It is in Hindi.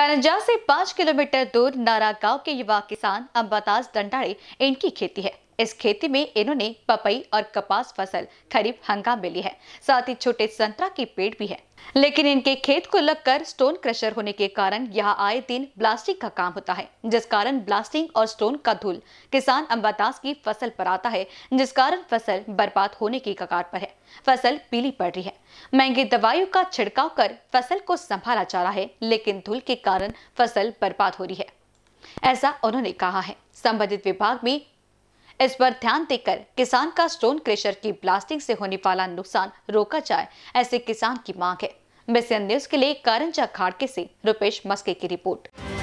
कारंजा से पांच किलोमीटर दूर नारा गांव के युवा किसान अंबादास डंडाड़े इनकी खेती है इस खेती में इन्होंने पपई और कपास फसल खरीफ हंगाम में ली है साथ ही छोटे संतरा के पेड़ भी है लेकिन इनके खेत को लगकर स्टोन क्रशर होने के कारण यहाँ आए दिन ब्लास्टिंग का काम होता है जिस कारण ब्लास्टिंग और स्टोन का धूल किसान अम्बादास की फसल पर आता है जिस कारण फसल बर्बाद होने की कगार पर है फसल पीली पड़ रही है महंगी दवाइयों का छिड़काव कर फसल को संभाला जा रहा है लेकिन धूल के कारण फसल बर्बाद हो रही है ऐसा उन्होंने कहा है संबंधित विभाग में इस पर ध्यान देकर किसान का स्टोन क्रेशर की ब्लास्टिंग से होने वाला नुकसान रोका जाए ऐसे किसान की मांग है मिशन न्यूज के लिए कारंजा खाड़के से रुपेश मस्के की रिपोर्ट